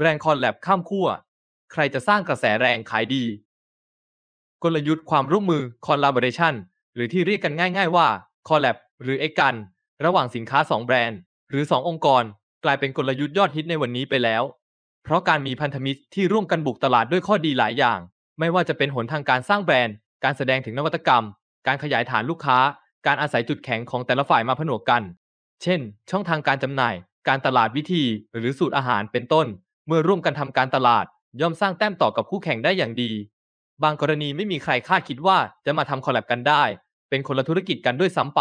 แรงคอนแลบข้ามขั้วใครจะสร้างกระแสแรงขายดี กลยุทธ์ความร่วมมือ collaboration หรือที่เรียกกันง่ายๆว่า คอลแลบหรือเอกกัน ระหว่างสินค้า 2 แบรนด์ หรือ 2 องค์กร กลายเป็นกลยุทธ์ยอดฮิตในวันนี้ไปแล้ว เพราะการมีพันธมิตรที่ร่วมกันบุกตลาดด้วยข้อดีหลายอย่าง ไม่ว่าจะเป็นหนทางการสร้างแบรนด์ การแสดงถึงนวัตกรรม การขยายฐานลูกค้า การอาศัยจุดแข็งของแต่ละฝ่ายมาผนวกกัน เช่น ช่องทางการจำหน่าย การตลาดวิธี หรือสูตรอาหาร เป็นต้นเมื่อร่วมกันทำการตลาด ย่อมสร้างแต้มต่อกับคู่แข่งได้อย่างดี บางกรณีไม่มีใครคาดคิดว่าจะมาทำคอลแลบกันได้ เป็นคนละธุรกิจกันด้วยซ้ำไป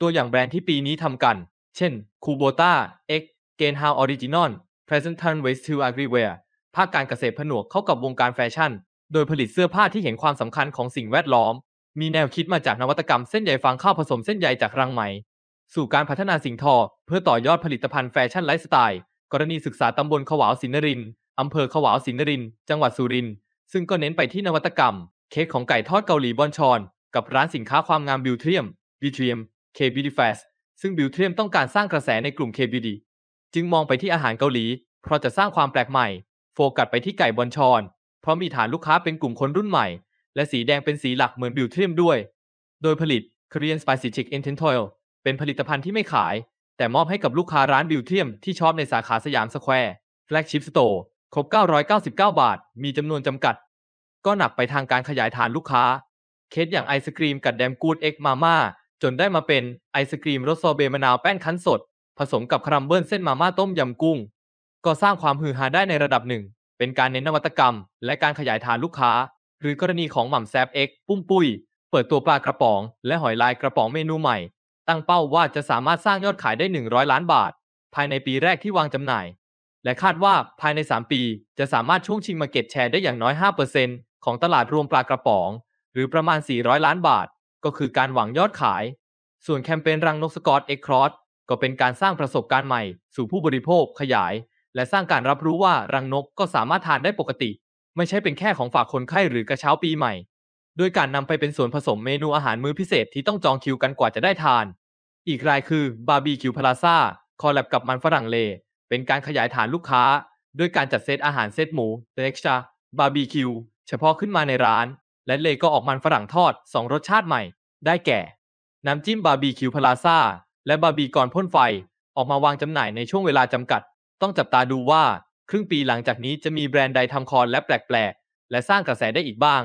ตัวอย่างแบรนด์ที่ปีนี้ทำกัน เช่นคูโบต้าเอ็กเกนฮาวออริจินอล p เซนต์ทันเวสต์ทูอาร์กิเวียภาคการเกษตรผนวกเข้ากับวงการแฟชั่น โดยผลิตเสื้อผ้าที่เห็นความสำคัญของสิ่งแวดล้อม มีแนวคิดมาจากนวัตกรรมเส้นใยฟางข้าวผสมเส้นใยจากรังไหมสู่การพัฒนาสิ่งทอ เพื่อต่อยอดผลิตภัณฑ์แฟชั่นไลฟ์สไตล์กรณีศึกษาตำบลขวาวศินริน อำเภอขวาวศินริน จังหวัดสุรินทร์ซึ่งก็เน้นไปที่นวัตกรรม เค้กของไก่ทอดเกาหลีบอนชอน กับร้านสินค้าความงามบิวเทียม บิวเทียมเคบิวตี้แฟสซึ่งบิวเทียมต้องการสร้างกระแสในกลุ่มเคบิวดีจึงมองไปที่อาหารเกาหลี เพราะจะสร้างความแปลกใหม่ โฟกัสไปที่ไก่บอนชอนเพราะมีฐานลูกค้าเป็นกลุ่มคนรุ่นใหม่ และสีแดงเป็นสีหลักเหมือนบิวเทียมด้วย โดยผลิต Korean Spicy Chicken t e n t o i l เป็นผลิตภัณฑ์ที่ไม่ขายแต่มอบให้กับลูกค้าร้านบิวเทียมที่ชอบในสาขาสยามสแควร์แฟลกชิพสโตร์ครบ 999 บาท มีจำนวนจำกัด ก็หนักไปทางการขยายฐานลูกค้า เคสอย่างไอศกรีมกัดแดมกูดเอ็กมาม่าจนได้มาเป็นไอศกรีมรสซอเบมะนาวแป้นคั้นสด ผสมกับครัมเบิลเส้นมาม่าต้มยำกุ้ง ก็สร้างความฮือฮาได้ในระดับหนึ่ง เป็นการเน้นนวัตกรรม และการขยายฐานลูกค้า หรือกรณีของหม่ำแซบเอ็กปุ้มปุ้ยเปิดตัวปลากระป๋องและหอยลายกระป๋องเมนูใหม่ตั้งเป้าว่าจะสามารถสร้างยอดขายได้ 100 ล้านบาท ภายในปีแรกที่วางจำหน่าย และคาดว่าภายใน 3 ปี จะสามารถช่วงชิงมาเก็ตแชร์ได้อย่างน้อย 5%ของตลาดรวมปลากระป๋อง หรือประมาณ 400 ล้านบาท ก็คือการหวังยอดขาย ส่วนแคมเปญรังนกสกอตเอ็กครอสก็เป็นการสร้างประสบการณ์ใหม่ สู่ผู้บริโภคขยาย และสร้างการรับรู้ว่ารังนกก็สามารถทานได้ปกติ ไม่ใช่เป็นแค่ของฝากคนไข้หรือกระเช้าปีใหม่โดยการนำไปเป็นส่วนผสมเมนูอาหารมื้อพิเศษที่ต้องจองคิวกันกว่าจะได้ทาน อีกรายคือบาร์บีคิวพลาซ่าคอลแลบกับมันฝรั่งเล เป็นการขยายฐานลูกค้า ด้วยการจัดเซตอาหารเซตหมูเล็กชาบาร์บีคิวเฉพาะขึ้นมาในร้าน และเลก็ออกมันฝรั่งทอด 2 รสชาติใหม่ ได้แก่ น้ำจิ้มบาร์บีคิวพลาซ่าและบาร์บีกอนพ่นไฟออกมาวางจำหน่ายในช่วงเวลาจำกัด ต้องจับตาดูว่าครึ่งปีหลังจากนี้ จะมีแบรนด์ใดทำคอนและแปลกๆและสร้างกระแสได้อีกบ้าง